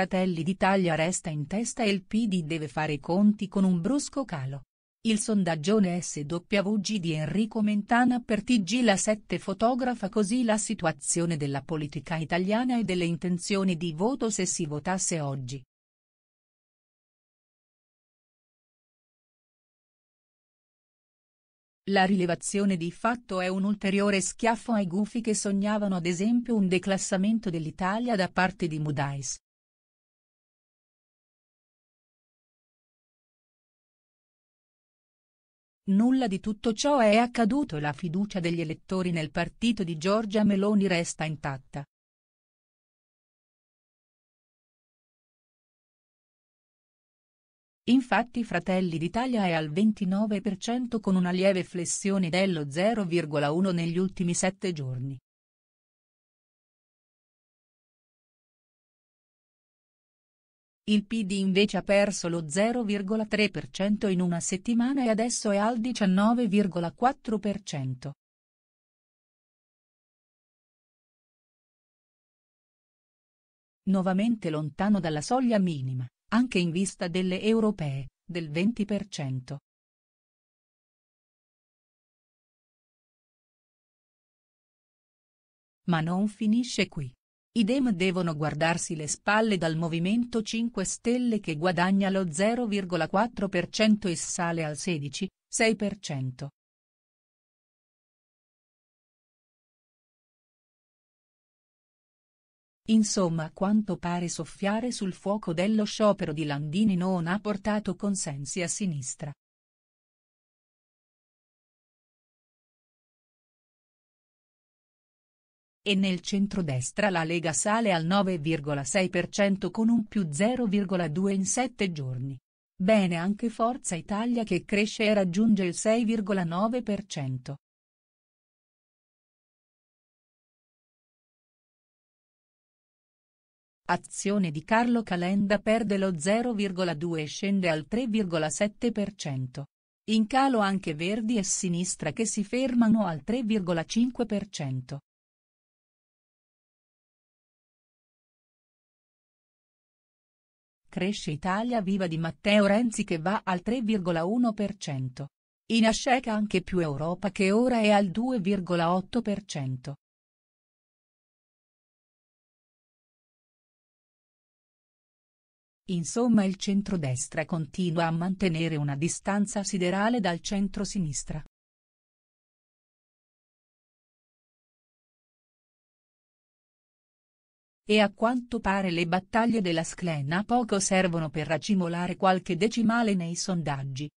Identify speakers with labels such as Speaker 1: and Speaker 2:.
Speaker 1: Fratelli d'Italia resta in testa e il PD deve fare i conti con un brusco calo. Il sondaggione SWG di Enrico Mentana per TG La 7 fotografa così la
Speaker 2: situazione della politica italiana e delle intenzioni di voto se si votasse oggi. La rilevazione di fatto è un ulteriore schiaffo ai gufi che sognavano ad esempio un declassamento dell'Italia da parte di Mudais, Nulla di tutto ciò è accaduto e la fiducia degli elettori nel partito di Giorgia Meloni resta intatta. Infatti Fratelli d'Italia è al 29% con una lieve flessione dello 0,1 negli ultimi sette giorni. Il PD invece ha perso lo 0,3% in una settimana e adesso è al 19,4%. Nuovamente lontano dalla soglia minima, anche in vista delle europee, del 20%. Ma non finisce qui. I Dem devono guardarsi le spalle dal Movimento 5
Speaker 1: Stelle che guadagna lo 0,4% e sale al 16,6%.
Speaker 2: Insomma quanto pare soffiare sul fuoco dello sciopero di Landini non ha portato consensi a sinistra, e nel centrodestra la Lega sale al 9,6% con un più
Speaker 1: 0,2 in 7 giorni. Bene anche Forza Italia che cresce e raggiunge il
Speaker 2: 6,9%. Azione di Carlo Calenda
Speaker 1: perde lo 0,2 e scende al 3,7%. In calo
Speaker 2: anche Verdi e Sinistra che si fermano al 3,5%. Cresce Italia Viva di Matteo Renzi che va al 3,1%. In asceca anche più Europa che ora è al 2,8%. Insomma il centrodestra continua a mantenere una distanza siderale dal centro-sinistra. E a quanto pare le battaglie della sclena poco servono per racimolare qualche decimale nei sondaggi,